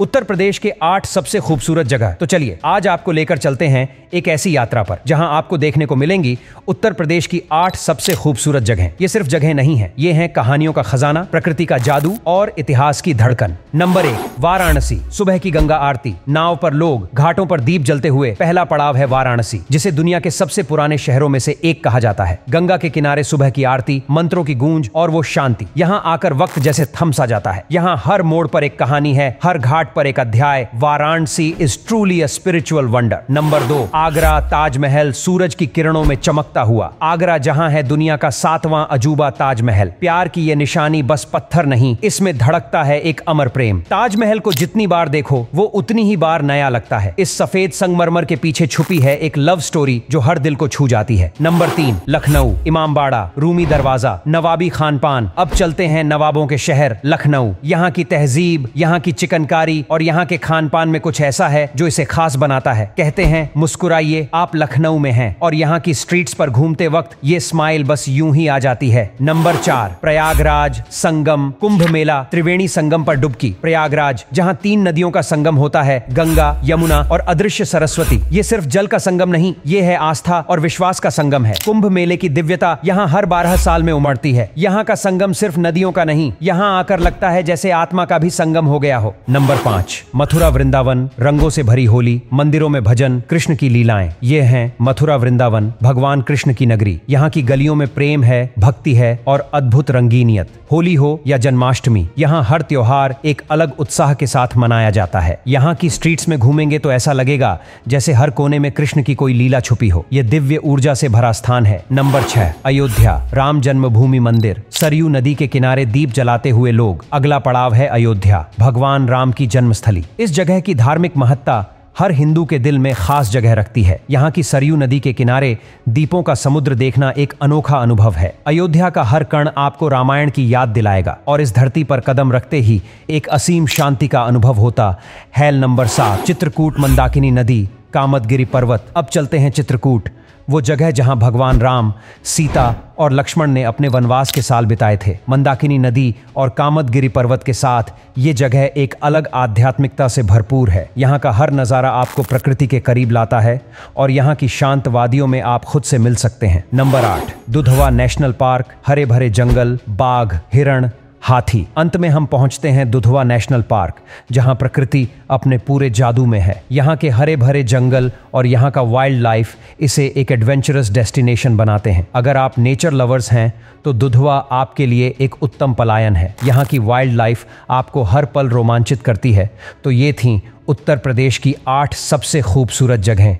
उत्तर प्रदेश के आठ सबसे खूबसूरत जगह तो चलिए आज आपको लेकर चलते हैं एक ऐसी यात्रा पर जहां आपको देखने को मिलेंगी उत्तर प्रदेश की आठ सबसे खूबसूरत जगह ये सिर्फ जगह नहीं है ये हैं कहानियों का खजाना प्रकृति का जादू और इतिहास की धड़कन नंबर एक वाराणसी सुबह की गंगा आरती नाव पर लोग घाटों पर दीप जलते हुए पहला पड़ाव है वाराणसी जिसे दुनिया के सबसे पुराने शहरों में से एक कहा जाता है गंगा के किनारे सुबह की आरती मंत्रों की गूंज और वो शांति यहाँ आकर वक्त जैसे थमसा जाता है यहाँ हर मोड़ पर एक कहानी है हर घाट घाट पर एक अध्याय Varanasi is truly a spiritual wonder number दो आगरा ताजमहल सूरज की किरणों में चमकता हुआ आगरा जहां है दुनिया का सातवां अजूबा ताजमहल प्यार की ये निशानी बस पत्थर नहीं इसमें धड़कता है एक अमर प्रेम ताजमहल को जितनी बार देखो वो उतनी ही बार नया लगता है इस सफेद संगमरमर के पीछे छुपी है एक लव स्टोरी जो हर दिल को छू जाती है नंबर तीन लखनऊ इमामबाड़ा रूमी दरवाजा नवाबी खान पान अब चलते हैं नवाबों के शहर लखनऊ यहाँ की तहजीब यहाँ की चिकनकारी कलाकारी और यहाँ के खान पान में कुछ ऐसा है जो इसे खास बनाता है कहते हैं मुस्कुराइए आप लखनऊ में हैं और यहाँ की स्ट्रीट्स पर घूमते वक्त ये स्माइल बस यूं ही आ जाती है नंबर चार प्रयागराज संगम कुंभ मेला त्रिवेणी संगम पर डुबकी प्रयागराज जहाँ तीन नदियों का संगम होता है गंगा यमुना और अदृश्य सरस्वती ये सिर्फ जल का संगम नहीं ये है आस्था और विश्वास का संगम है कुंभ मेले की दिव्यता यहाँ हर बारह साल में उमड़ती है यहाँ का संगम सिर्फ नदियों का नहीं यहाँ आकर लगता है जैसे आत्मा का भी संगम हो गया हो नंबर पाँच मथुरा वृंदावन रंगों से भरी होली मंदिरों में भजन कृष्ण की लीलाएं ये हैं मथुरा वृंदावन भगवान कृष्ण की नगरी यहाँ की गलियों में प्रेम है भक्ति है और अद्भुत रंगीनियत होली हो या जन्माष्टमी यहाँ हर त्योहार एक अलग उत्साह के साथ मनाया जाता है यहाँ की स्ट्रीट्स में घूमेंगे तो ऐसा लगेगा जैसे हर कोने में कृष्ण की कोई लीला छुपी हो यह दिव्य ऊर्जा से भरा स्थान है नंबर छह अयोध्या राम जन्मभूमि मंदिर सरयू नदी के किनारे दीप जलाते हुए लोग अगला पड़ाव है अयोध्या भगवान राम की जन्मस्थली इस जगह की धार्मिक महत्ता हर हिंदू के दिल में खास जगह रखती है यहाँ की सरयू नदी के किनारे दीपों का समुद्र देखना एक अनोखा अनुभव है अयोध्या का हर कण आपको रामायण की याद दिलाएगा और इस धरती पर कदम रखते ही एक असीम शांति का अनुभव होता हैल नंबर सात चित्रकूट मंदाकिनी नदी कामतगिरी पर्वत अब चलते हैं चित्रकूट वो जगह जहां भगवान राम सीता और लक्ष्मण ने अपने वनवास के साल बिताए थे मंदाकिनी नदी और कामतगिरी पर्वत के साथ ये जगह एक अलग आध्यात्मिकता से भरपूर है यहाँ का हर नज़ारा आपको प्रकृति के करीब लाता है और यहाँ की शांत वादियों में आप खुद से मिल सकते हैं नंबर आठ दुधवा नेशनल पार्क हरे भरे जंगल बाघ हिरण हाथी अंत में हम पहुंचते हैं दुधवा नेशनल पार्क जहां प्रकृति अपने पूरे जादू में है यहां के हरे भरे जंगल और यहां का वाइल्ड लाइफ इसे एक एडवेंचरस डेस्टिनेशन बनाते हैं अगर आप नेचर लवर्स हैं तो दुधवा आपके लिए एक उत्तम पलायन है यहाँ की वाइल्ड लाइफ आपको हर पल रोमांचित करती है तो ये थी उत्तर प्रदेश की आठ सबसे खूबसूरत जगहें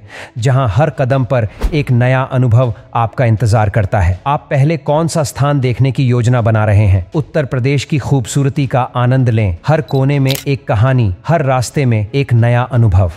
जहां हर कदम पर एक नया अनुभव आपका इंतजार करता है आप पहले कौन सा स्थान देखने की योजना बना रहे हैं उत्तर प्रदेश की खूबसूरती का आनंद लें हर कोने में एक कहानी हर रास्ते में एक नया अनुभव